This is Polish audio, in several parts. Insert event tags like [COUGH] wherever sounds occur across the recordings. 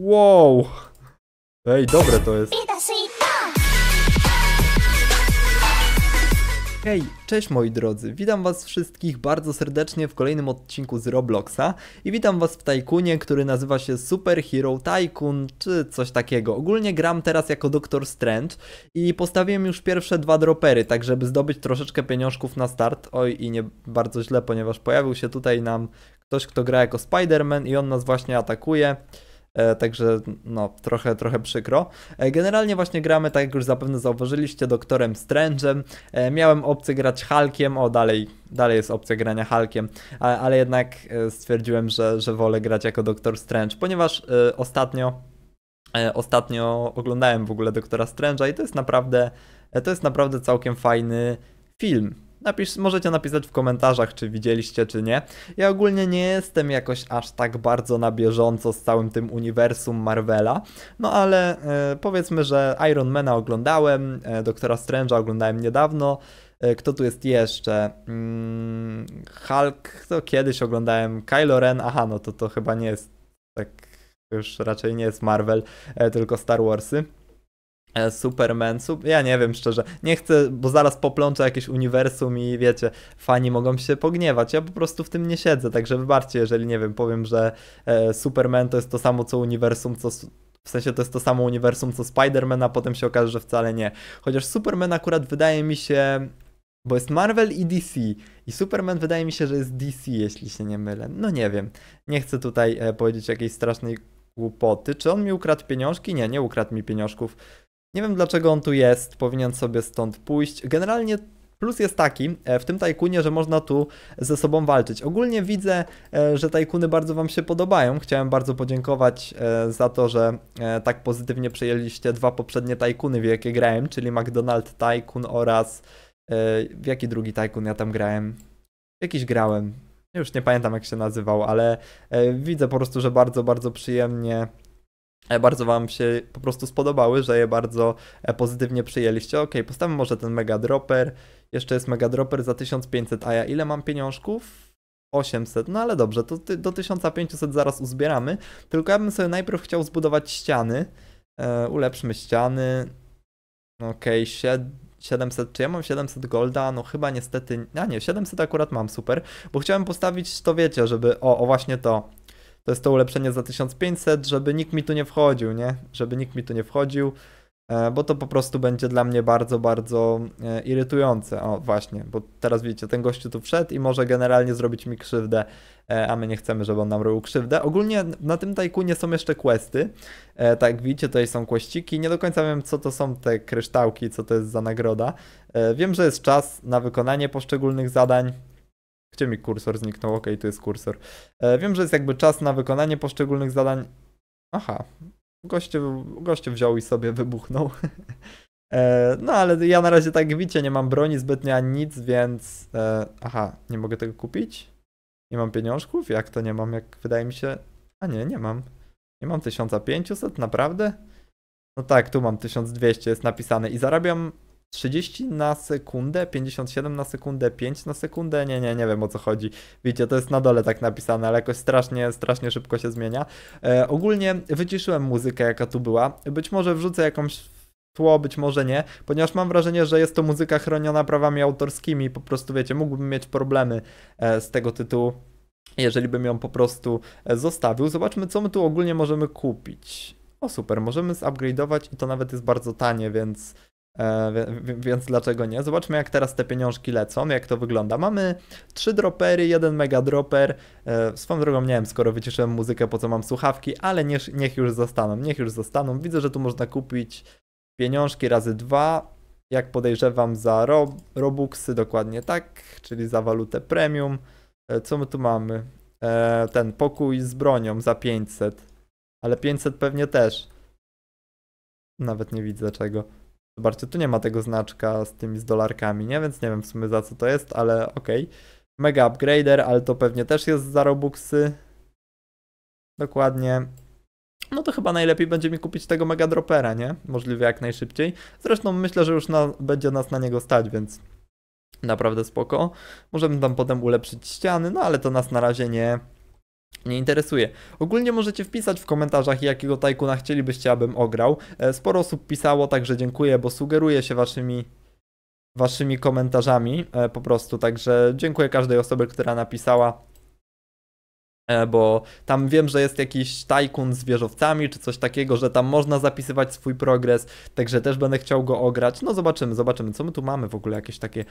Wow! Ej, dobre to jest. Hej, cześć moi drodzy, witam was wszystkich bardzo serdecznie w kolejnym odcinku z Robloxa i witam was w tajkunie, który nazywa się Super Hero Tycoon czy coś takiego. Ogólnie gram teraz jako Doktor Strange i postawiłem już pierwsze dwa dropery, tak żeby zdobyć troszeczkę pieniążków na start. Oj i nie bardzo źle, ponieważ pojawił się tutaj nam ktoś, kto gra jako Spider-Man i on nas właśnie atakuje. E, także no, trochę, trochę przykro. E, generalnie właśnie gramy, tak jak już zapewne zauważyliście, doktorem Strange'em. E, miałem opcję grać Hulkiem, o dalej, dalej jest opcja grania Hulkiem, ale, ale jednak stwierdziłem, że, że wolę grać jako doktor Strange, ponieważ ostatnio, ostatnio oglądałem w ogóle doktora Strange'a i to jest naprawdę, to jest naprawdę całkiem fajny film Napisz, możecie napisać w komentarzach, czy widzieliście, czy nie. Ja ogólnie nie jestem jakoś aż tak bardzo na bieżąco z całym tym uniwersum Marvela, no ale e, powiedzmy, że Iron Mana oglądałem, e, Doktora Strange'a oglądałem niedawno, e, kto tu jest jeszcze? Mm, Hulk to kiedyś oglądałem. Kylo Ren, aha, no to to chyba nie jest tak, już raczej nie jest Marvel, e, tylko Star Warsy. E, Superman, super, ja nie wiem szczerze, nie chcę, bo zaraz poplączę jakieś uniwersum i wiecie, fani mogą się pogniewać, ja po prostu w tym nie siedzę, także wybaczcie, jeżeli nie wiem, powiem, że e, Superman to jest to samo co uniwersum, co w sensie to jest to samo uniwersum co Spider-Man, a potem się okaże, że wcale nie. Chociaż Superman akurat wydaje mi się, bo jest Marvel i DC i Superman wydaje mi się, że jest DC, jeśli się nie mylę. No nie wiem, nie chcę tutaj e, powiedzieć jakiejś strasznej głupoty. Czy on mi ukradł pieniążki? Nie, nie ukradł mi pieniążków. Nie wiem dlaczego on tu jest, powinien sobie stąd pójść. Generalnie Plus jest taki e, w tym tajkunie, że można tu ze sobą walczyć. Ogólnie widzę, e, że tajkuny bardzo Wam się podobają. Chciałem bardzo podziękować e, za to, że tak pozytywnie przejęliście dwa poprzednie tajkuny, w jakie grałem, czyli McDonald tajkun oraz... W jaki drugi tajkun ja tam grałem? Jakiś grałem. Już nie pamiętam jak się nazywał, ale widzę po prostu, że bardzo, bardzo przyjemnie E, bardzo Wam się po prostu spodobały, że je bardzo e, pozytywnie przyjęliście. Ok, postawmy może ten Mega Dropper. Jeszcze jest Mega Dropper za 1500, a ja ile mam pieniążków? 800, no ale dobrze, to do 1500 zaraz uzbieramy. Tylko ja bym sobie najpierw chciał zbudować ściany. E, ulepszmy ściany. Okej, okay, 700, czy ja mam 700 golda? No chyba niestety, a nie, 700 akurat mam, super. Bo chciałem postawić, to wiecie, żeby, o, o właśnie to to jest to ulepszenie za 1500, żeby nikt mi tu nie wchodził, nie? Żeby nikt mi tu nie wchodził, e, bo to po prostu będzie dla mnie bardzo, bardzo e, irytujące. O, właśnie, bo teraz widzicie, ten gościu tu wszedł i może generalnie zrobić mi krzywdę, e, a my nie chcemy, żeby on nam robił krzywdę. Ogólnie na tym tajkunie są jeszcze questy, tak widzicie, tutaj są kościki. Nie do końca wiem, co to są te kryształki, co to jest za nagroda. Wiem, że jest czas na wykonanie poszczególnych zadań, gdzie mi kursor zniknął? Okej, okay, tu jest kursor. E, wiem, że jest jakby czas na wykonanie poszczególnych zadań. Aha, goście, goście wziął i sobie wybuchnął. [LAUGHS] E, no ale ja na razie tak widzicie, nie mam broni zbytnio ani nic, więc... E, aha, nie mogę tego kupić? Nie mam pieniążków? Jak to nie mam? Jak wydaje mi się... A nie, nie mam. Nie mam 1500? Naprawdę? No tak, tu mam 1200, jest napisane i zarabiam 30 na sekundę, 57 na sekundę, 5 na sekundę, nie, nie, nie wiem o co chodzi. Widzicie, to jest na dole tak napisane, ale jakoś strasznie, strasznie szybko się zmienia. E, ogólnie wyciszyłem muzykę, jaka tu była. Być może wrzucę jakąś tło, być może nie, ponieważ mam wrażenie, że jest to muzyka chroniona prawami autorskimi, po prostu wiecie, mógłbym mieć problemy e, z tego tytułu jeżeli bym ją po prostu e, zostawił. Zobaczmy, co my tu ogólnie możemy kupić. O super, możemy zupgrade'ować i to nawet jest bardzo tanie, więc E, więc dlaczego nie? Zobaczmy, jak teraz te pieniążki lecą, jak to wygląda. Mamy trzy dropery, jeden mega droper. E, swoją drogą nie wiem, skoro wyciszyłem muzykę, po co mam słuchawki, ale niech, niech już zostaną, niech już zostaną. Widzę, że tu można kupić pieniążki razy dwa, jak podejrzewam, za rob, Robuxy, dokładnie tak, czyli za walutę premium. E, co my tu mamy? ten pokój z bronią za 500, ale 500 pewnie też. Nawet nie widzę czego. Zobaczcie, tu nie ma tego znaczka z tymi z dolarkami, nie? Więc nie wiem w sumie za co to jest, ale okej. Okay. Mega Upgrader, ale to pewnie też jest za Robuxy. Dokładnie. No to chyba najlepiej będzie mi kupić tego Mega Dropera, nie? Możliwie jak najszybciej. Zresztą myślę, że już na, będzie nas na niego stać, więc naprawdę spoko. Możemy tam potem ulepszyć ściany, no ale to nas na razie nie, nie interesuje. Ogólnie możecie wpisać w komentarzach, jakiego tajkuna chcielibyście, abym ograł. E, sporo osób pisało, także dziękuję, bo sugeruję się waszymi waszymi komentarzami e, po prostu, także dziękuję każdej osobie, która napisała e, bo tam wiem, że jest jakiś tajkun z wieżowcami czy coś takiego, że tam można zapisywać swój progres, także też będę chciał go ograć. No zobaczymy, zobaczymy, co my tu mamy w ogóle, jakieś takie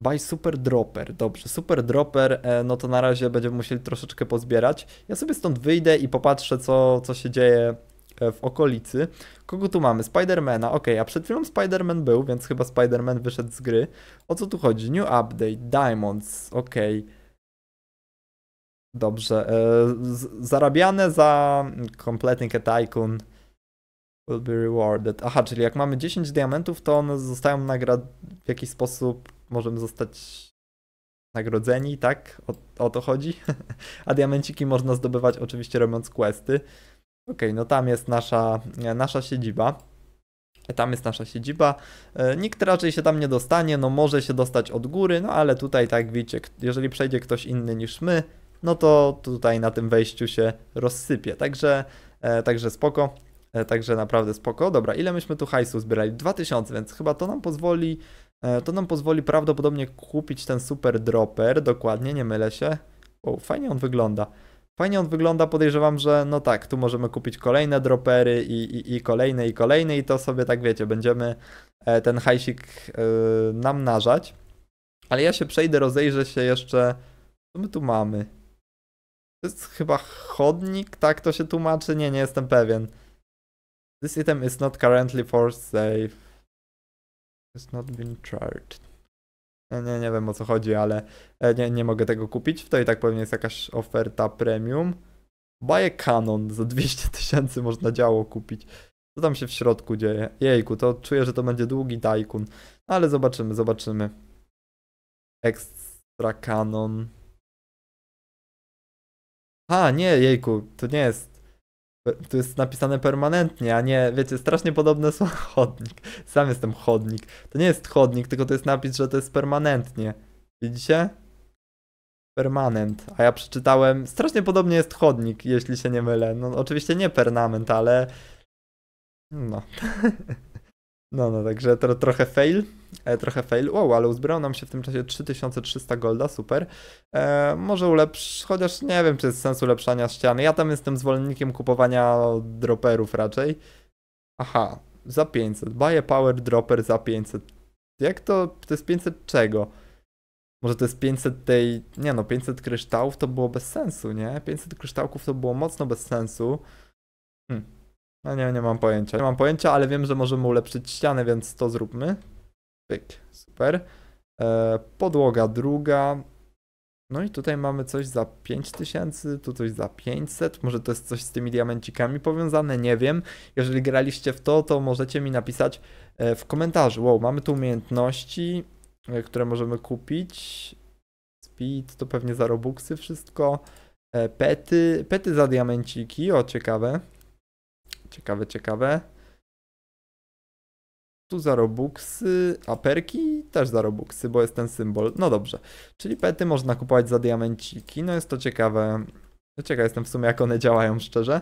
Buy Super Dropper. Dobrze, Super Dropper, e, no to na razie będziemy musieli troszeczkę pozbierać. Ja sobie stąd wyjdę i popatrzę, co, co się dzieje e, w okolicy. Kogo tu mamy? Spidermana. Ok, a przed chwilą Spiderman był, więc chyba Spiderman wyszedł z gry. O co tu chodzi? New update, Diamonds. Ok. Dobrze. E, z zarabiane za Completing a Tycoon will be rewarded. Aha, czyli jak mamy 10 diamentów, to one zostają nagrad w jakiś sposób możemy zostać nagrodzeni, tak? O, o to chodzi. [LAUGHS] A diamenciki można zdobywać oczywiście robiąc questy. Okej, okay, no tam jest nasza, nasza siedziba. Tam jest nasza siedziba. E, nikt raczej się tam nie dostanie, no może się dostać od góry, no ale tutaj tak widzicie, jeżeli przejdzie ktoś inny niż my, no to tutaj na tym wejściu się rozsypie. Także, e, także spoko. E, także naprawdę spoko. Dobra, ile myśmy tu hajsu zbierali? 2000, więc chyba to nam pozwoli E, to nam pozwoli prawdopodobnie kupić ten super dropper, dokładnie, nie mylę się. O, fajnie on wygląda. Fajnie on wygląda, podejrzewam, że no tak, tu możemy kupić kolejne dropery i, i, i kolejne i kolejne i to sobie tak wiecie, będziemy e, ten hajsik e, namnażać. Ale ja się przejdę, rozejrzę się jeszcze, co my tu mamy? To jest chyba chodnik, tak to się tłumaczy? Nie, nie jestem pewien. This item is not currently for sale. It's not been charged. E, nie, nie wiem o co chodzi, ale e, nie, nie mogę tego kupić. To i tak pewnie jest jakaś oferta premium. Baję Canon za 200 tysięcy można działo kupić. Co tam się w środku dzieje? Jejku, to czuję, że to będzie długi tajkun. No, ale zobaczymy, zobaczymy. Extra Canon. A, nie, jejku, to nie jest to jest napisane permanentnie, a nie, wiecie, strasznie podobne są [LAUGHS] chodnik. Sam jestem chodnik. To nie jest chodnik, tylko to jest napis, że to jest permanentnie. Widzicie? Permanent. A ja przeczytałem, strasznie podobnie jest chodnik, jeśli się nie mylę. No oczywiście nie permanent ale... No. [LAUGHS] no, no, także to trochę fail. E, trochę fail. Wow, ale uzbrało nam się w tym czasie 3300 golda, super. E, może ulepsz, chociaż nie wiem, czy jest sens ulepszania ściany. Ja tam jestem zwolennikiem kupowania droperów raczej. Aha, za 500. Baje Power Dropper za 500. Jak to? To jest 500 czego? Może to jest 500 tej... Nie no, 500 kryształów to było bez sensu, nie? 500 kryształków to było mocno bez sensu. Hmm. No nie, nie mam pojęcia. Nie mam pojęcia, ale wiem, że możemy ulepszyć ścianę, więc to zróbmy. Pyk, super. E, podłoga druga. No i tutaj mamy coś za 5000, tu coś za 500. Może to jest coś z tymi diamencikami powiązane, nie wiem. Jeżeli graliście w to, to możecie mi napisać e, w komentarzu. Wow, mamy tu umiejętności, e, które możemy kupić. Speed to pewnie za robuxy wszystko. Pety, pety za diamenciki, o ciekawe. Ciekawe, ciekawe tu za robuxy, a perki też za robuxy, bo jest ten symbol. No dobrze, czyli pety można kupować za diamenciki, no jest to ciekawe. Ciekaw jestem w sumie jak one działają szczerze.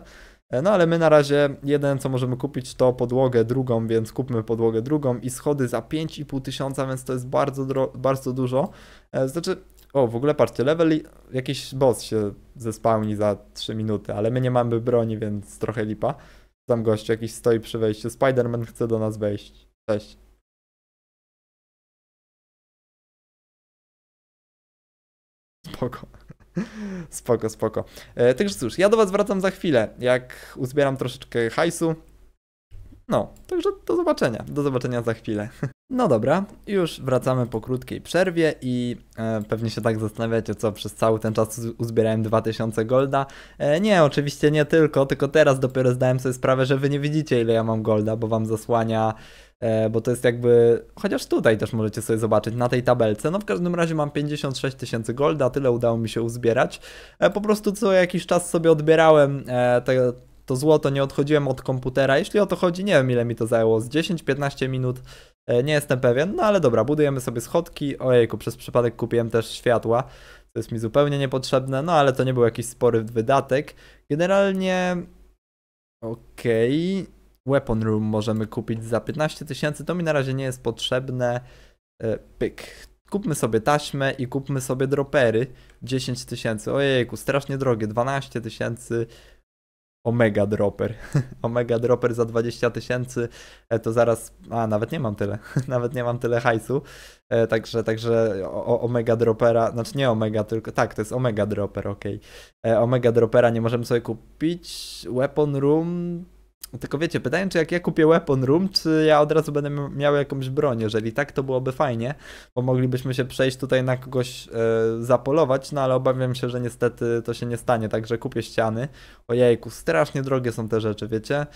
E, no ale my na razie jeden co możemy kupić to podłogę drugą, więc kupmy podłogę drugą i schody za 5,5 tysiąca, więc to jest bardzo, bardzo dużo. E, znaczy, o w ogóle patrzcie, level jakiś boss się zespełni za 3 minuty, ale my nie mamy broni, więc trochę lipa. Tam gość jakiś stoi przy wejściu, Spiderman chce do nas wejść. Cześć. Spoko. Spoko, spoko. E, także cóż, ja do Was wracam za chwilę, jak uzbieram troszeczkę hajsu, no, także do zobaczenia. Do zobaczenia za chwilę. [LAUGHS] No dobra, już wracamy po krótkiej przerwie i e, pewnie się tak zastanawiacie, co przez cały ten czas uzbierałem 2000 golda. E, nie, oczywiście nie tylko, tylko teraz dopiero zdałem sobie sprawę, że wy nie widzicie ile ja mam golda, bo wam zasłania e, bo to jest jakby, chociaż tutaj też możecie sobie zobaczyć na tej tabelce, no w każdym razie mam 56 tysięcy golda, tyle udało mi się uzbierać. E, po prostu co jakiś czas sobie odbierałem e, te, to złoto, nie odchodziłem od komputera. Jeśli o to chodzi, nie wiem ile mi to zajęło, z 10-15 minut, e, nie jestem pewien, no ale dobra, budujemy sobie schodki. Ojejku, przez przypadek kupiłem też światła, to jest mi zupełnie niepotrzebne, no ale to nie był jakiś spory wydatek. Generalnie... Okej... Okay. Weapon Room możemy kupić za 15 tysięcy, to mi na razie nie jest potrzebne. E, pyk. Kupmy sobie taśmę i kupmy sobie dropery. 10 tysięcy, ojejku, strasznie drogie, 12 tysięcy. Omega Dropper. [LAUGHS] Omega Dropper za 20 tysięcy e, to zaraz. A, nawet nie mam tyle. [LAUGHS] Nawet nie mam tyle hajsu. E, także, także Omega Droppera, znaczy nie Omega, tylko tak, to jest Omega Dropper, ok. E, Omega Droppera nie możemy sobie kupić. Weapon Room no tylko wiecie, pytanie, czy jak ja kupię weapon room, czy ja od razu będę miał jakąś broń. Jeżeli tak, to byłoby fajnie, bo moglibyśmy się przejść tutaj na kogoś e, zapolować, no ale obawiam się, że niestety to się nie stanie, także kupię ściany. Ojejku, strasznie drogie są te rzeczy, wiecie?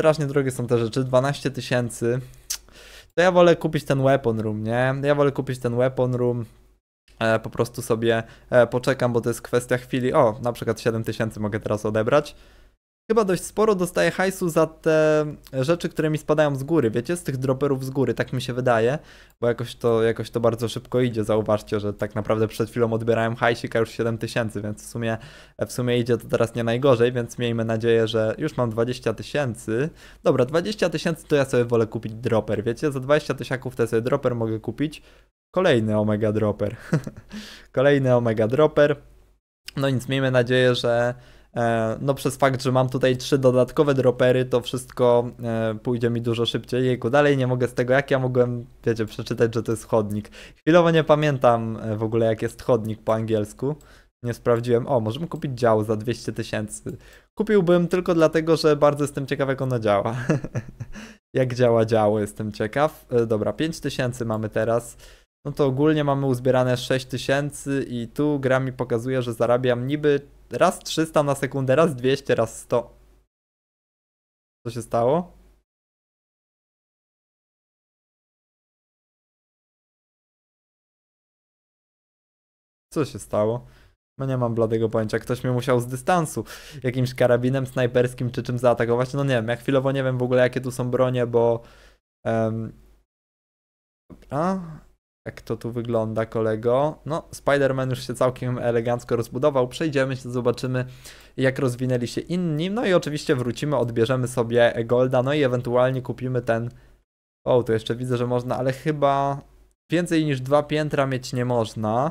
Strasznie drogie są te rzeczy, 12 tysięcy. To ja wolę kupić ten weapon room, nie? Ja wolę kupić ten weapon room, e, po prostu sobie e, poczekam, bo to jest kwestia chwili. O, na przykład tysięcy mogę teraz odebrać chyba dość sporo dostaję hajsu za te rzeczy, które mi spadają z góry, wiecie, z tych droperów z góry, tak mi się wydaje, bo jakoś to, jakoś to bardzo szybko idzie, zauważcie, że tak naprawdę przed chwilą odbierałem hajsika już już 7000, więc w sumie, w sumie idzie to teraz nie najgorzej, więc miejmy nadzieję, że już mam 20 tysięcy, dobra, 20 tysięcy to ja sobie wolę kupić dropper, wiecie, za 20 tysiaków to ja sobie dropper mogę kupić, kolejny omega dropper, [LAUGHS] kolejny omega dropper, no nic, miejmy nadzieję, że E, no przez fakt, że mam tutaj trzy dodatkowe dropery, to wszystko e, pójdzie mi dużo szybciej. Jejku, dalej nie mogę z tego, jak ja mogłem, wiecie, przeczytać, że to jest chodnik. Chwilowo nie pamiętam e, w ogóle, jak jest chodnik po angielsku. Nie sprawdziłem. O, możemy kupić dział za 200 tysięcy. Kupiłbym tylko dlatego, że bardzo jestem ciekaw, jak ono działa. [LAUGHS] jak działa działo, jestem ciekaw. Dobra, 5 tysięcy mamy teraz. No to ogólnie mamy uzbierane 6 tysięcy i tu gra mi pokazuje, że zarabiam niby Raz 300 na sekundę, raz 200, raz 100. Co się stało? Co się stało? No nie mam bladego pojęcia. Ktoś mnie musiał z dystansu jakimś karabinem snajperskim czy czym zaatakować. No nie wiem, ja chwilowo nie wiem w ogóle jakie tu są bronie, bo... Um... Dobra. Jak to tu wygląda, kolego? No, Spider-Man już się całkiem elegancko rozbudował. Przejdziemy się, zobaczymy, jak rozwinęli się inni. No i oczywiście wrócimy, odbierzemy sobie Golda, no i ewentualnie kupimy ten... O, tu jeszcze widzę, że można, ale chyba więcej niż dwa piętra mieć nie można.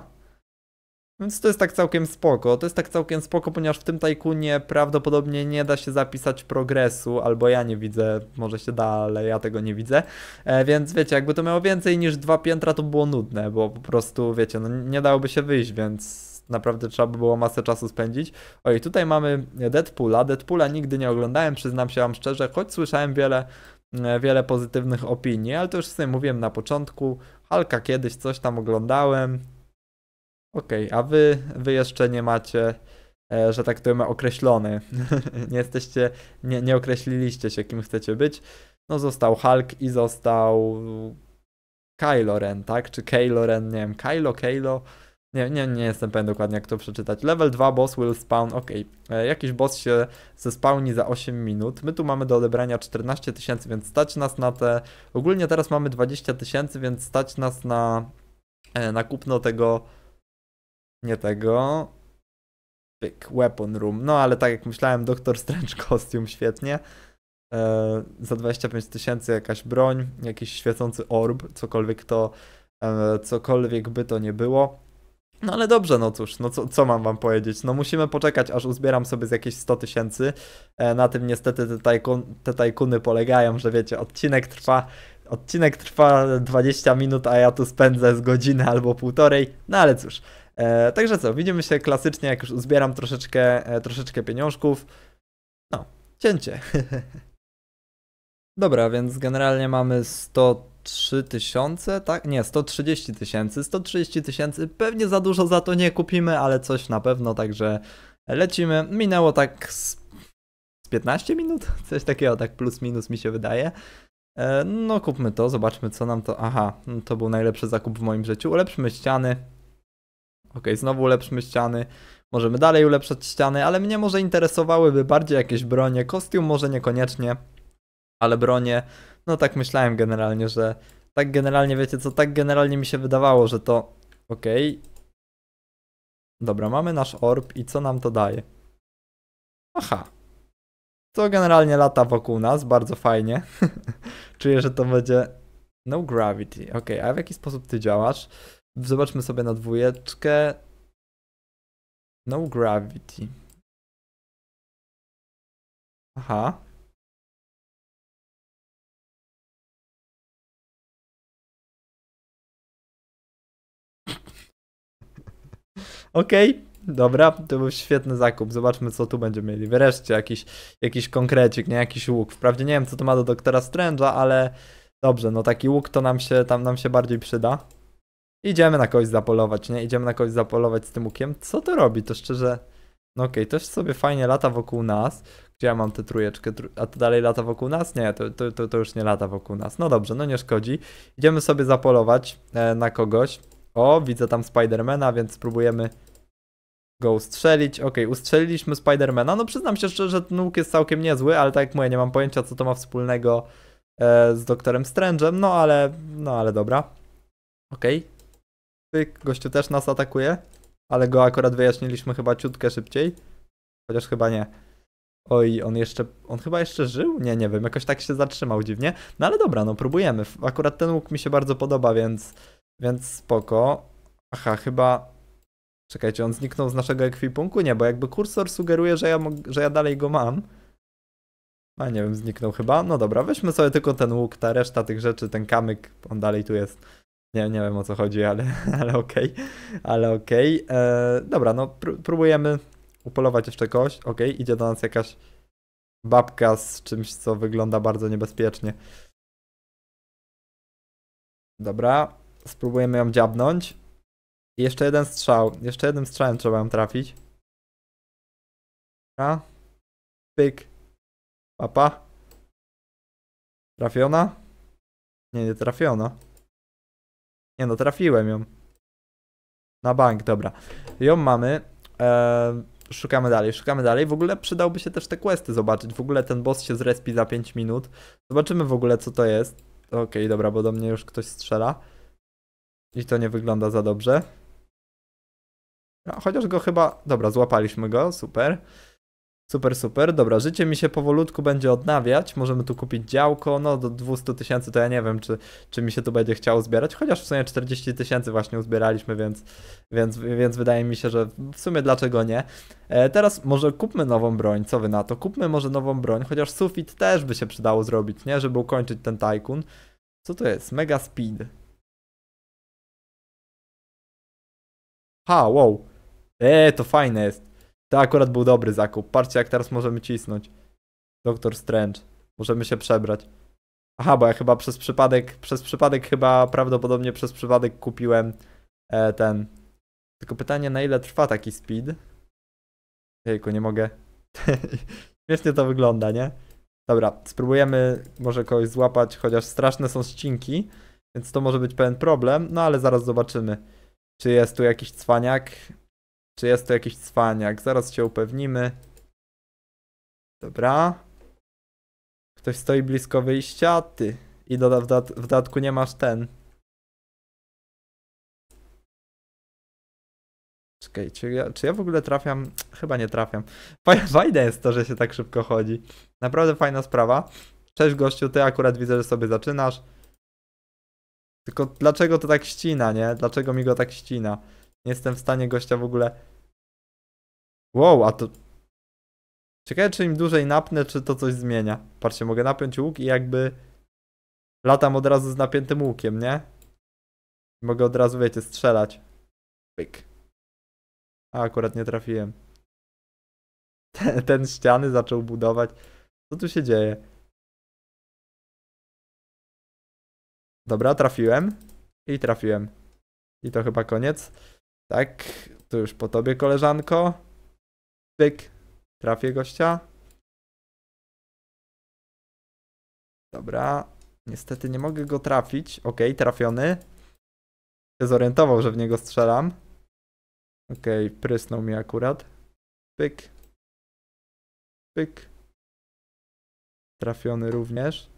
Więc to jest tak całkiem spoko. To jest tak całkiem spoko, ponieważ w tym tajkunie prawdopodobnie nie da się zapisać progresu, albo ja nie widzę, może się da, ale ja tego nie widzę. E, więc wiecie, jakby to miało więcej niż dwa piętra, to było nudne, bo po prostu, wiecie, no nie dałoby się wyjść, więc naprawdę trzeba by było masę czasu spędzić. Oj, tutaj mamy Deadpoola. Deadpoola nigdy nie oglądałem, przyznam się wam szczerze, choć słyszałem wiele, e, wiele pozytywnych opinii, ale to już sobie mówiłem na początku. Halka kiedyś coś tam oglądałem, Okej, okay, a wy, wy jeszcze nie macie, e, że tak to określony. [LAUGHS] nie jesteście, nie, nie określiliście się, kim chcecie być. No został Hulk i został Kylo Ren, tak? Czy Kylo Ren, nie wiem, Kylo, Kylo. Nie, nie, nie jestem pewien dokładnie, jak to przeczytać. Level 2 boss will spawn. Ok, e, jakiś boss się zespałni za 8 minut. My tu mamy do odebrania 14 tysięcy, więc stać nas na te. Ogólnie teraz mamy 20 tysięcy, więc stać nas na, e, na kupno tego nie tego. Weapon Room. No ale tak jak myślałem, Doktor Strange [LAUGHS] kostium świetnie. E, za 25 tysięcy jakaś broń, jakiś świecący orb, cokolwiek to, e, cokolwiek by to nie było. No ale dobrze, no cóż, no co, co mam wam powiedzieć? No musimy poczekać, aż uzbieram sobie z jakieś 100 tysięcy. E, na tym niestety te, tajkun, te tajkuny polegają, że wiecie, odcinek trwa Odcinek trwa 20 minut, a ja tu spędzę z godziny albo półtorej, no ale cóż. E, także co, widzimy się klasycznie, jak już zbieram troszeczkę, e, troszeczkę pieniążków. No, cięcie. [LAUGHS] Dobra, więc generalnie mamy 103 tysiące, tak? Nie, 130 tysięcy. 130 tysięcy pewnie za dużo za to nie kupimy, ale coś na pewno, także lecimy. Minęło tak z 15 minut? [LAUGHS] Coś takiego, tak plus minus mi się wydaje. E, no kupmy to, zobaczmy co nam to... Aha, to był najlepszy zakup w moim życiu. Ulepszmy ściany, Ok, znowu ulepszmy ściany. Możemy dalej ulepszać ściany, ale mnie może interesowałyby bardziej jakieś bronie. Kostium może niekoniecznie, ale bronie. No tak myślałem generalnie, że tak generalnie, wiecie co, tak generalnie mi się wydawało, że to... ok. Dobra, mamy nasz orb i co nam to daje? Aha. Co generalnie lata wokół nas, bardzo fajnie. [LAUGHS] Czuję, że to będzie... No gravity. Ok, a w jaki sposób ty działasz? Zobaczmy sobie na dwójeczkę. No gravity. Aha. Okej, okay, dobra, to był świetny zakup. Zobaczmy, co tu będziemy mieli. Wreszcie jakiś, jakiś konkrecik, nie jakiś łuk. Wprawdzie nie wiem, co to ma do doktora Strange'a, ale dobrze, no taki łuk to nam się, tam nam się bardziej przyda. Idziemy na kogoś zapolować, nie? Idziemy na kogoś zapolować z tym łukiem. Co to robi? To szczerze... No okej, okay, też sobie fajnie lata wokół nas. Gdzie ja mam tę trójeczkę? A to dalej lata wokół nas? Nie, to, to, to, to już nie lata wokół nas. No dobrze, no nie szkodzi. Idziemy sobie zapolować e, na kogoś. O, widzę tam Spidermana, więc spróbujemy go ustrzelić. Okej, okay, ustrzeliliśmy Spidermana. No przyznam się szczerze, że ten łuk jest całkiem niezły, ale tak jak mówię, nie mam pojęcia co to ma wspólnego e, z Doktorem Strange'em, no ale, no ale dobra. Okej, okay ty gościu też nas atakuje. Ale go akurat wyjaśniliśmy chyba ciutkę szybciej. Chociaż chyba nie. Oj, on jeszcze, on chyba jeszcze żył? Nie, nie wiem, jakoś tak się zatrzymał dziwnie. No ale dobra, no próbujemy. Akurat ten łuk mi się bardzo podoba, więc, więc spoko. Aha, chyba, czekajcie, on zniknął z naszego ekwipunku? Nie, bo jakby kursor sugeruje, że ja, że ja dalej go mam. A nie wiem, zniknął chyba. No dobra, weźmy sobie tylko ten łuk, ta reszta tych rzeczy, ten kamyk, on dalej tu jest. Nie, nie wiem o co chodzi, ale, [LAUGHS] ale okej. Okay. Ale Okay. E, dobra, no pr próbujemy upolować jeszcze kogoś. Okej, okay. idzie do nas jakaś babka z czymś, co wygląda bardzo niebezpiecznie. Dobra, spróbujemy ją dziabnąć. jeszcze jeden strzał. Jeszcze jednym strzałem trzeba ją trafić. Dobra. Pyk. Papa. Trafiona? Nie, nie trafiona. Nie no, trafiłem ją. Na bank, dobra. Ją mamy. Eee, szukamy dalej, szukamy dalej. W ogóle przydałby się też te questy zobaczyć. W ogóle ten boss się zrespi za 5 minut. Zobaczymy w ogóle co to jest. Okej, okay, dobra, bo do mnie już ktoś strzela. I to nie wygląda za dobrze. No, chociaż go chyba... Dobra, złapaliśmy go, super. Super, super. Dobra, życie mi się powolutku będzie odnawiać. Możemy tu kupić działko. No, do 200 tysięcy to ja nie wiem, czy, czy mi się tu będzie chciało zbierać. Chociaż w sumie 40 tysięcy właśnie uzbieraliśmy, więc, więc, więc wydaje mi się, że w sumie dlaczego nie. E, teraz może kupmy nową broń. Co wy na to? Kupmy może nową broń. Chociaż sufit też by się przydało zrobić, nie? Żeby ukończyć ten tajkun. Co to jest? Mega speed. Ha, wow. Eee, to fajne jest. To akurat był dobry zakup. Patrzcie, jak teraz możemy cisnąć. Doktor Strange. Możemy się przebrać. Aha, bo ja chyba przez przypadek, przez przypadek chyba prawdopodobnie przez przypadek kupiłem e, ten. Tylko pytanie, na ile trwa taki speed? Jejku, nie mogę. [LAUGHS] Śmiesznie to wygląda, nie? Dobra, spróbujemy może kogoś złapać, chociaż straszne są ścinki, więc to może być pewien problem, no ale zaraz zobaczymy, czy jest tu jakiś cwaniak. Czy jest to jakiś cwaniak? Zaraz się upewnimy. Dobra. Ktoś stoi blisko wyjścia, ty. I doda w, dat w dodatku nie masz ten. Czekaj, czy ja, czy ja w ogóle trafiam? Chyba nie trafiam. [LAUGHS] Fajne jest to, że się tak szybko chodzi. Naprawdę fajna sprawa. Cześć gościu, ty akurat widzę, że sobie zaczynasz. Tylko dlaczego to tak ścina, nie? Dlaczego mi go tak ścina? Nie jestem w stanie gościa w ogóle Wow, a to... Ciekawe, czy im dłużej napnę, czy to coś zmienia. Patrzcie, mogę napiąć łuk i jakby... Latam od razu z napiętym łukiem, nie? Mogę od razu, wiecie, strzelać. Pyk. A, akurat nie trafiłem. Ten, ten ściany zaczął budować. Co tu się dzieje? Dobra, trafiłem. I trafiłem. I to chyba koniec. Tak, to już po tobie, koleżanko. Pyk. Trafię gościa. Dobra. Niestety nie mogę go trafić. Ok, trafiony. Się zorientował, że w niego strzelam. Ok, prysnął mi akurat. Pyk. Pyk. Trafiony również.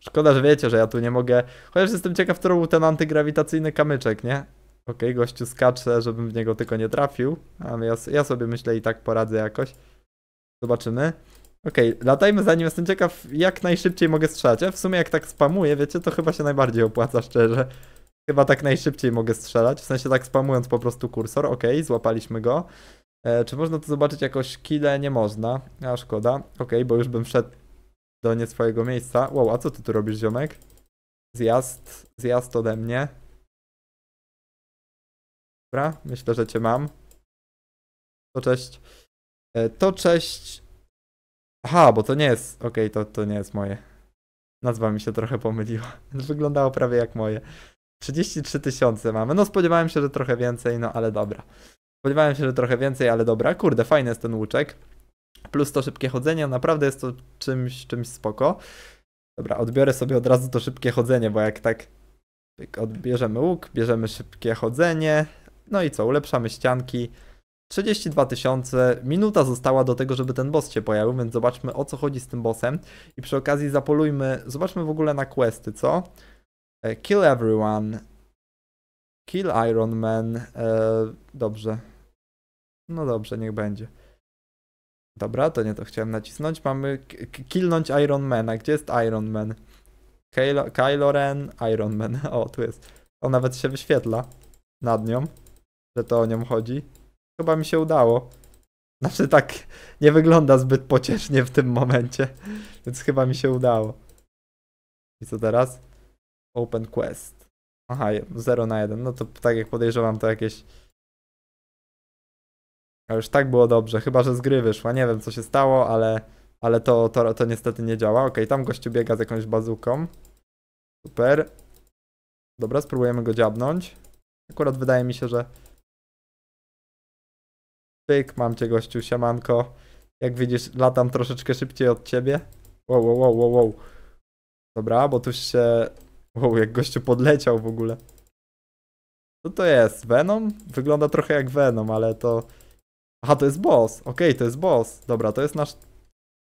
Szkoda, że wiecie, że ja tu nie mogę. Chociaż jestem ciekaw, którą ten antygrawitacyjny kamyczek, nie? Ok, gościu skacze, żebym w niego tylko nie trafił. Ale ja, ja sobie myślę i tak poradzę jakoś. Zobaczymy. Okej, okay, latajmy zanim jestem ciekaw, jak najszybciej mogę strzelać. Ja w sumie jak tak spamuję, wiecie, to chyba się najbardziej opłaca, szczerze. Chyba tak najszybciej mogę strzelać, w sensie tak spamując po prostu kursor. Okej, okay, złapaliśmy go. E, czy można to zobaczyć jakoś kile? Nie można, a szkoda. Okej, okay, bo już bym wszedł do nie swojego miejsca. Wow, a co ty tu robisz, ziomek? Zjazd, zjazd ode mnie. Dobra, myślę, że cię mam. To cześć. E, to cześć. Aha, bo to nie jest. Okej, okay, to, to nie jest moje. Nazwa mi się trochę pomyliła. [LAUGHS] Wyglądało prawie jak moje. 33 tysiące mamy. No spodziewałem się, że trochę więcej, no ale dobra. Spodziewałem się, że trochę więcej, ale dobra. Kurde, fajny jest ten łuczek. Plus to szybkie chodzenie, naprawdę jest to czymś, czymś spoko. Dobra, odbiorę sobie od razu to szybkie chodzenie, bo jak tak odbierzemy łuk, bierzemy szybkie chodzenie, no i co, ulepszamy ścianki. 32 tysiące, minuta została do tego, żeby ten boss się pojawił, więc zobaczmy o co chodzi z tym bossem. I przy okazji zapolujmy, zobaczmy w ogóle na questy, co? E, kill everyone. Kill Iron Man. Eee, dobrze. No dobrze, niech będzie. Dobra, to nie to chciałem nacisnąć. Mamy killnąć Iron Mana. Gdzie jest Iron Man? Kylo, Kylo Ren, Iron Man. [LAUGHS] O, tu jest. On nawet się wyświetla nad nią że to o nią chodzi. Chyba mi się udało. Znaczy tak nie wygląda zbyt pociesznie w tym momencie, więc chyba mi się udało. I co teraz? Open quest. Aha, 0 na 1. No to tak jak podejrzewam to jakieś... A już tak było dobrze, chyba że z gry wyszła. Nie wiem co się stało, ale, ale to, to, to niestety nie działa. Ok, tam gościu biega z jakąś bazuką. Super. Dobra, spróbujemy go dziabnąć. Akurat wydaje mi się, że Pyk, mam cię gościu, siemanko. Jak widzisz, latam troszeczkę szybciej od ciebie. Wow, wow, wow, wow, wow. Dobra, bo tu się... Wow, jak gościu podleciał w ogóle. Co to jest? Venom? Wygląda trochę jak Venom, ale to... Aha, to jest boss. Okej, okay, to jest boss. Dobra, to jest nasz... Okej,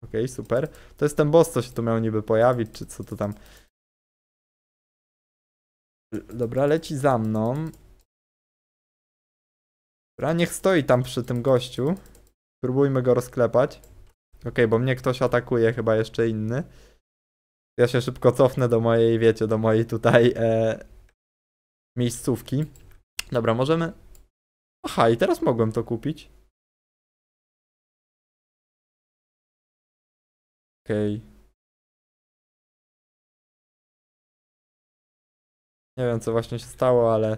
okay, super. To jest ten boss, co się tu miał niby pojawić, czy co to tam... Dobra, leci za mną. Dobra, niech stoi tam przy tym gościu. Spróbujmy go rozklepać. Ok, bo mnie ktoś atakuje, chyba jeszcze inny. Ja się szybko cofnę do mojej, wiecie, do mojej tutaj e, miejscówki. Dobra, możemy... Aha, i teraz mogłem to kupić. Okej. Okay. Nie wiem, co właśnie się stało, ale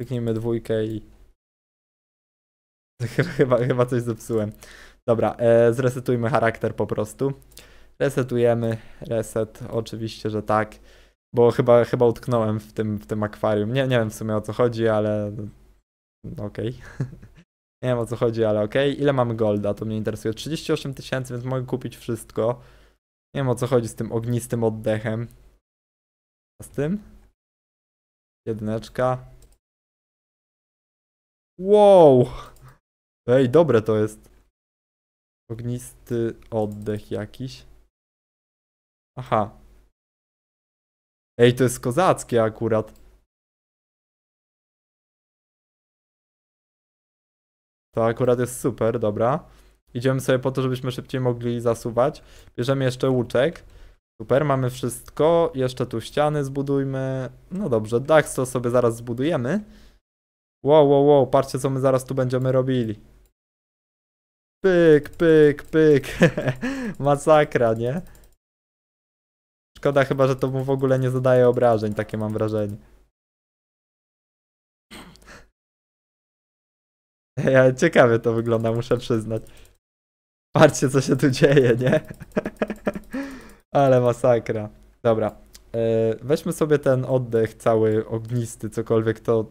kliknijmy dwójkę i Chyba, chyba coś zepsułem. Dobra, e, zresetujmy charakter po prostu. Resetujemy, reset, oczywiście, że tak. Bo chyba, chyba utknąłem w tym, w tym akwarium. Nie, nie wiem w sumie o co chodzi, ale okej. Okay. [LAUGHS] nie wiem o co chodzi, ale okej. Okay. Ile mamy golda? To mnie interesuje. 38 tysięcy, więc mogę kupić wszystko. Nie wiem o co chodzi z tym ognistym oddechem. Z tym? Jedyneczka. Wow! Ej, dobre to jest. Ognisty oddech jakiś. Aha. Ej, to jest kozackie akurat. To akurat jest super, dobra. Idziemy sobie po to, żebyśmy szybciej mogli zasuwać. Bierzemy jeszcze łuczek. Super, mamy wszystko. Jeszcze tu ściany zbudujmy. No dobrze, dach to sobie zaraz zbudujemy. Wow, wow, wow, patrzcie co my zaraz tu będziemy robili. Pyk, pyk, pyk. [LAUGHS] Masakra, nie? Szkoda chyba, że to mu w ogóle nie zadaje obrażeń, takie mam wrażenie. [LAUGHS] Ja, ciekawie to wygląda, muszę przyznać. Patrzcie, co się tu dzieje, nie? [LAUGHS] Ale masakra. Dobra. E, weźmy sobie ten oddech cały ognisty, cokolwiek to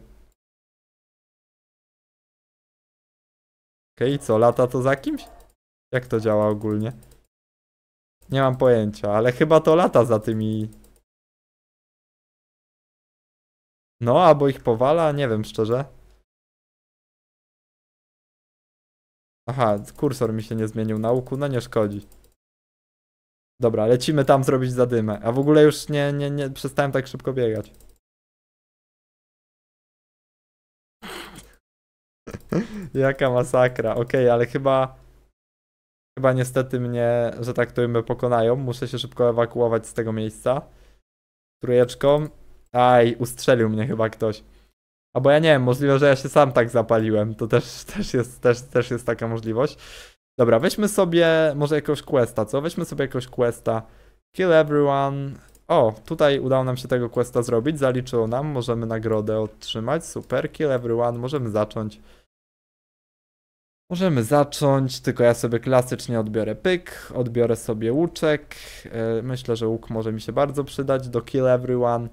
Okej, okay, co, lata to za kimś? Jak to działa ogólnie? Nie mam pojęcia, ale chyba to lata za tymi... No, albo ich powala, nie wiem szczerze. Aha, kursor mi się nie zmienił na no nie szkodzi. Dobra, lecimy tam zrobić zadymę. A w ogóle już nie, nie, nie przestałem tak szybko biegać. Jaka masakra. Okej, okay, ale chyba... Chyba niestety mnie, że tak to imy pokonają. Muszę się szybko ewakuować z tego miejsca. Trójeczką. Aj, ustrzelił mnie chyba ktoś. Albo ja nie wiem, możliwe, że ja się sam tak zapaliłem. To też, [LAUGHS] też, jest, też, też jest taka możliwość. Dobra, weźmy sobie może jakoś questa, co? Weźmy sobie jakoś questa. Kill everyone. O, tutaj udało nam się tego questa zrobić. Zaliczyło nam, możemy nagrodę otrzymać. Super, kill everyone, możemy zacząć. Możemy zacząć, tylko ja sobie klasycznie odbiorę pyk, odbiorę sobie łuczek. E, myślę, że łuk może mi się bardzo przydać do kill everyone.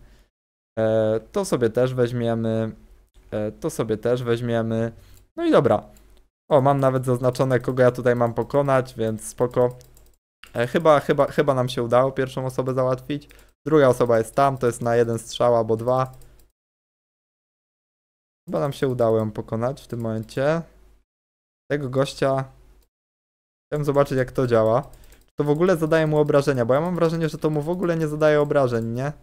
E, to sobie też weźmiemy. E, to sobie też weźmiemy. No i dobra. O, mam nawet zaznaczone, kogo ja tutaj mam pokonać, więc spoko. Chyba, chyba, chyba nam się udało pierwszą osobę załatwić. Druga osoba jest tam, to jest na jeden strzał albo dwa. Chyba nam się udało ją pokonać w tym momencie tego gościa. Chciałem zobaczyć, jak to działa. Czy to w ogóle zadaje mu obrażenia? Bo ja mam wrażenie, że to mu w ogóle nie zadaje obrażeń, nie?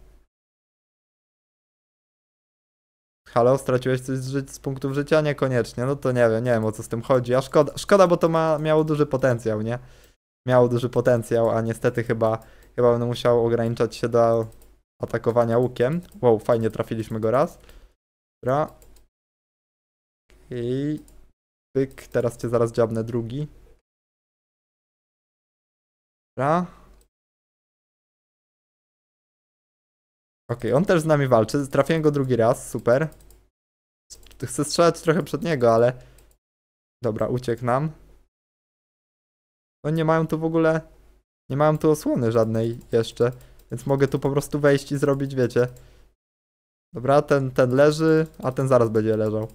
Halo, straciłeś coś z, z punktów życia? Niekoniecznie. No to nie wiem, nie wiem o co z tym chodzi. A szkoda, szkoda bo to ma, miało duży potencjał, nie? Miało duży potencjał, a niestety chyba, chyba będę musiał ograniczać się do atakowania łukiem. Wow, fajnie trafiliśmy go raz. Dobra. I Pyk, teraz cię zaraz dziabnę drugi. Dobra. Okej, okay, on też z nami walczy. Trafiłem go drugi raz, super. Chcę strzelać trochę przed niego, ale... Dobra, uciekł nam. No nie mają tu w ogóle... Nie mają tu osłony żadnej jeszcze. Więc mogę tu po prostu wejść i zrobić, wiecie... Dobra, ten, ten leży, a ten zaraz będzie leżał.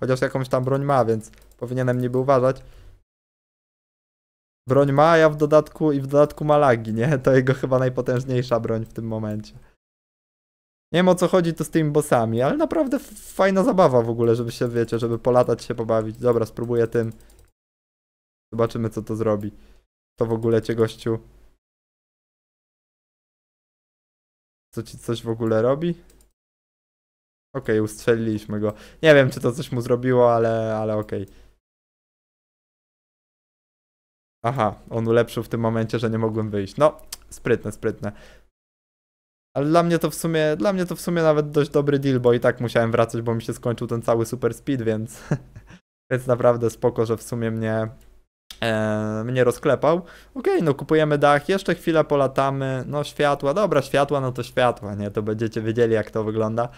Chociaż jakąś tam broń ma, więc powinienem niby uważać. Broń ma, ja w dodatku i w dodatku Malagi, nie? To jego chyba najpotężniejsza broń w tym momencie. Nie wiem o co chodzi tu z tymi bossami, ale naprawdę fajna zabawa w ogóle, żeby się, wiecie, żeby polatać się, pobawić. Dobra, spróbuję tym. Zobaczymy, co to zrobi. To w ogóle cię, gościu. Co ci coś w ogóle robi? Okej, okay, ustrzeliliśmy go. Nie wiem, czy to coś mu zrobiło, ale, ale okej. Okay. Aha, on ulepszył w tym momencie, że nie mogłem wyjść. No, sprytne, sprytne. Ale dla mnie to w sumie, dla mnie to w sumie nawet dość dobry deal, bo i tak musiałem wracać, bo mi się skończył ten cały super speed, więc [LAUGHS] więc naprawdę spoko, że w sumie mnie e, mnie rozklepał. Okej, okay, no kupujemy dach, jeszcze chwilę polatamy, no światła, dobra, światła, no to światła, nie, to będziecie wiedzieli jak to wygląda.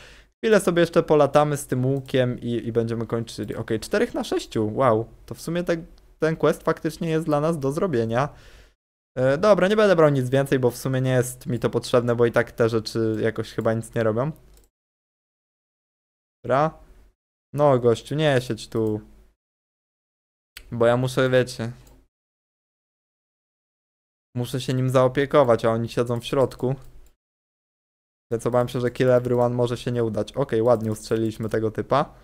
Chwilę sobie jeszcze polatamy z tym łukiem i, i będziemy kończyli. Ok, 4 na 6, wow. To w sumie te, tak, ten quest faktycznie jest dla nas do zrobienia. E, dobra, nie będę brał nic więcej, bo w sumie nie jest mi to potrzebne, bo i tak te rzeczy jakoś chyba nic nie robią. Dobra. No, gościu, nie siedź tu. Bo ja muszę, wiecie... Muszę się nim zaopiekować, a oni siedzą w środku. Więc obawiam się, że kill everyone może się nie udać. Ok, ładnie ustrzeliliśmy tego typa.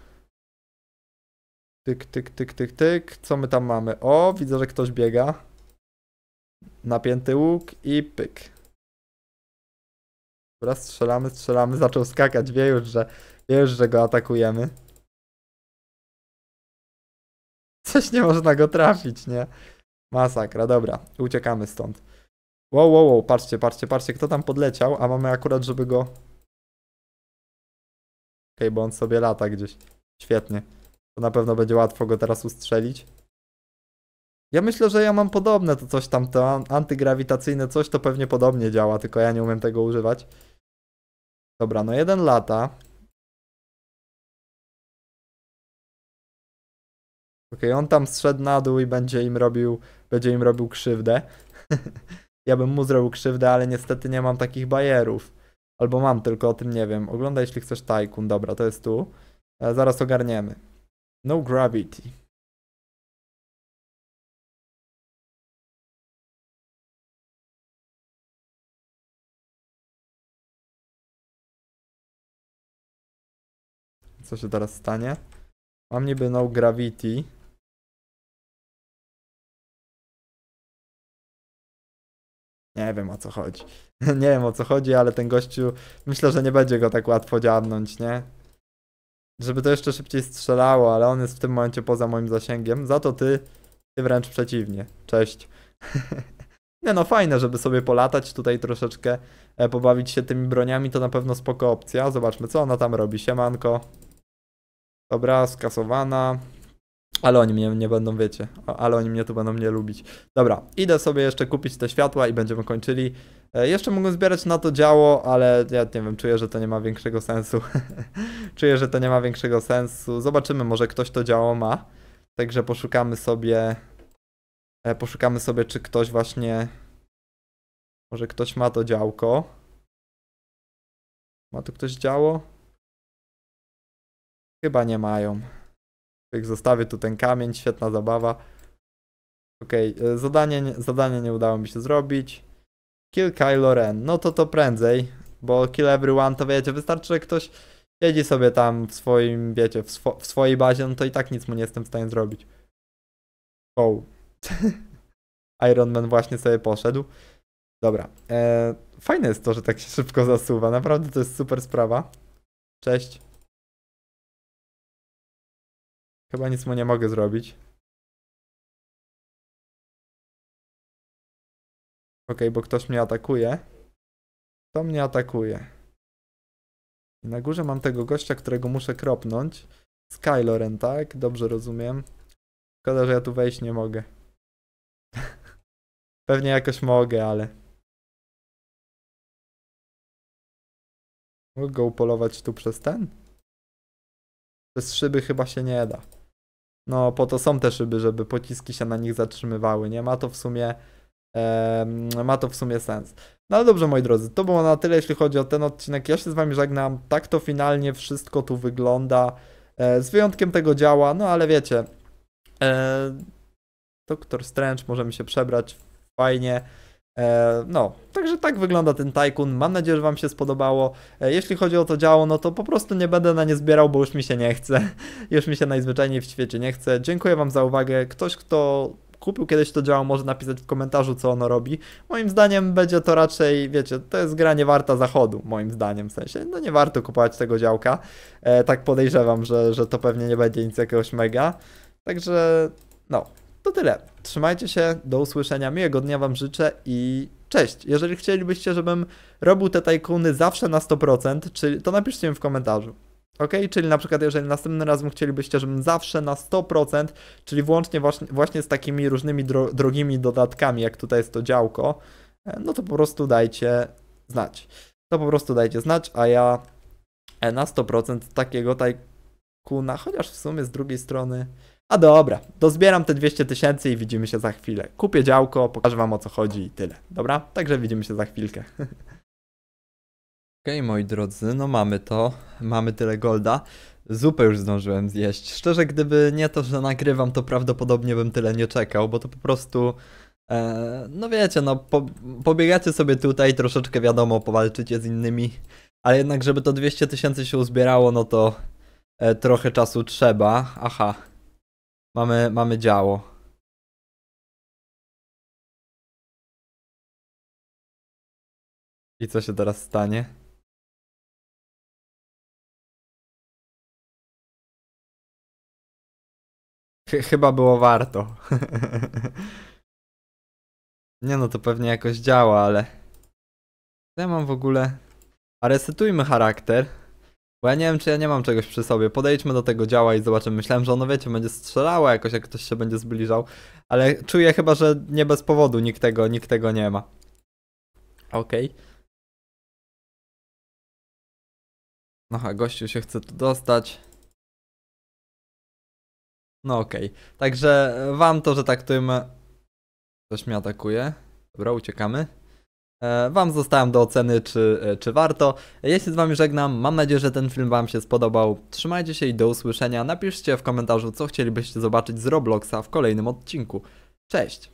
Tyk, tyk, tyk, tyk, tyk. Co my tam mamy? O, widzę, że ktoś biega. Napięty łuk i pyk. Dobra, strzelamy, strzelamy. Zaczął skakać. Wie już, że, wie już, że go atakujemy. Coś nie można go trafić, nie? Masakra, dobra. Uciekamy stąd. Wow, wow, wow, patrzcie, patrzcie, patrzcie, kto tam podleciał, a mamy akurat, żeby go... Okej, okay, bo on sobie lata gdzieś. Świetnie. To na pewno będzie łatwo go teraz ustrzelić. Ja myślę, że ja mam podobne to coś tam, to antygrawitacyjne coś, to pewnie podobnie działa, tylko ja nie umiem tego używać. Dobra, no jeden lata. Okej, okay, on tam zszedł na dół i będzie im robił, będzie im robił krzywdę. [LAUGHS] ja bym mu zrobił krzywdę, ale niestety nie mam takich bajerów. Albo mam, tylko o tym nie wiem. Oglądaj, jeśli chcesz Tycoon. Dobra, to jest tu. E, zaraz ogarniemy. No Gravity. Co się teraz stanie? Mam niby No Gravity. Nie wiem o co chodzi. [LAUGHS] nie wiem o co chodzi, ale ten gościu, myślę, że nie będzie go tak łatwo dziabnąć, nie? Żeby to jeszcze szybciej strzelało, ale on jest w tym momencie poza moim zasięgiem. Za to ty, ty wręcz przeciwnie. Cześć. [LAUGHS] nie no, fajne, żeby sobie polatać tutaj troszeczkę, e, pobawić się tymi broniami, to na pewno spoko opcja. Zobaczmy, co ona tam robi. Siemanko. Dobra, skasowana. Ale oni mnie nie będą, wiecie, ale oni mnie tu będą mnie lubić. Dobra, idę sobie jeszcze kupić te światła i będziemy kończyli. E, jeszcze mogę zbierać na to działo, ale ja nie wiem, czuję, że to nie ma większego sensu. [LAUGHS] czuję, że to nie ma większego sensu. Zobaczymy, może ktoś to działo ma. Także poszukamy sobie, e, poszukamy sobie, czy ktoś właśnie, może ktoś ma to działko. Ma tu ktoś działo? Chyba nie mają. Jak zostawię tu ten kamień, świetna zabawa. Okej, okay, e, zadanie, zadanie nie udało mi się zrobić. Kill Kylo Ren. No to to prędzej, bo Kill Everyone to wiecie, wystarczy, że ktoś siedzi sobie tam w swoim, wiecie, w, swo w swojej bazie, no to i tak nic mu nie jestem w stanie zrobić. Wow. [LAUGHS] Iron Man właśnie sobie poszedł. Dobra. E, fajne jest to, że tak się szybko zasuwa. Naprawdę to jest super sprawa. Cześć. Chyba nic mu nie mogę zrobić. Ok, bo ktoś mnie atakuje. To mnie atakuje. I na górze mam tego gościa, którego muszę kropnąć. Skyloren, tak? Dobrze rozumiem. Szkoda, że ja tu wejść nie mogę. [LAUGHS] Pewnie jakoś mogę, ale... Mogę go upolować tu przez ten? Bez szyby chyba się nie da. No, po to są te szyby, żeby pociski się na nich zatrzymywały, nie? Ma to w sumie ma to w sumie sens. No ale dobrze, moi drodzy, to było na tyle, jeśli chodzi o ten odcinek. Ja się z wami żegnam. Tak to finalnie wszystko tu wygląda. E, z wyjątkiem tego działa, no ale wiecie. E, Doktor Strange, możemy się przebrać. Fajnie. E, no, także tak wygląda ten Tycoon. Mam nadzieję, że Wam się spodobało. E, jeśli chodzi o to działo, no to po prostu nie będę na nie zbierał, bo już mi się nie chce. [LAUGHS] Już mi się najzwyczajniej w świecie nie chce. Dziękuję Wam za uwagę. Ktoś, kto kupił kiedyś to działo, może napisać w komentarzu, co ono robi. Moim zdaniem będzie to raczej, wiecie, to jest gra nie warta zachodu, moim zdaniem w sensie. No nie warto kupować tego działka. E, tak podejrzewam, że, że to pewnie nie będzie nic jakiegoś mega. Także no, to tyle. Trzymajcie się, do usłyszenia, miłego dnia Wam życzę i cześć. Jeżeli chcielibyście, żebym robił te tajkuny zawsze na 100%, czyli, to napiszcie mi w komentarzu. Ok, czyli na przykład jeżeli następnym razem chcielibyście, żebym zawsze na 100%, czyli włącznie właśnie z takimi różnymi dro drogimi dodatkami, jak tutaj jest to działko, e, no to po prostu dajcie znać. To po prostu dajcie znać, a ja e, na 100% takiego tajkuna, chociaż w sumie z drugiej strony a dobra, to zbieram te 200 tysięcy i widzimy się za chwilę. Kupię działko, pokażę wam o co chodzi i tyle. Dobra? Także widzimy się za chwilkę. Okej, okay, moi drodzy, no mamy to. Mamy tyle golda. Zupę już zdążyłem zjeść. Szczerze, gdyby nie to, że nagrywam, to prawdopodobnie bym tyle nie czekał, bo to po prostu... E, no wiecie, no po, pobiegacie sobie tutaj, troszeczkę wiadomo, powalczycie z innymi, ale jednak żeby to 200 tysięcy się uzbierało, no to e, trochę czasu trzeba. Aha, Mamy, mamy działo. I co się teraz stanie? chyba było warto. [LAUGHS] Nie no, to pewnie jakoś działa, ale... Co ja mam w ogóle... A resetujmy charakter. Bo ja nie wiem, czy ja nie mam czegoś przy sobie. Podejdźmy do tego działa i zobaczymy. Myślałem, że ono, wiecie, będzie strzelało jakoś, jak ktoś się będzie zbliżał. Ale czuję chyba, że nie bez powodu nikt tego, nikt tego nie ma. Okej. Okay. a gościu się chce tu dostać. No okej. Okay. Także wam to, że tak tym... Ktoś e, mnie atakuje. Dobra, uciekamy. E, wam zostałem do oceny, czy, e, czy warto. Ja się z Wami żegnam, mam nadzieję, że ten film Wam się spodobał. Trzymajcie się i do usłyszenia. Napiszcie w komentarzu, co chcielibyście zobaczyć z Robloxa w kolejnym odcinku. Cześć!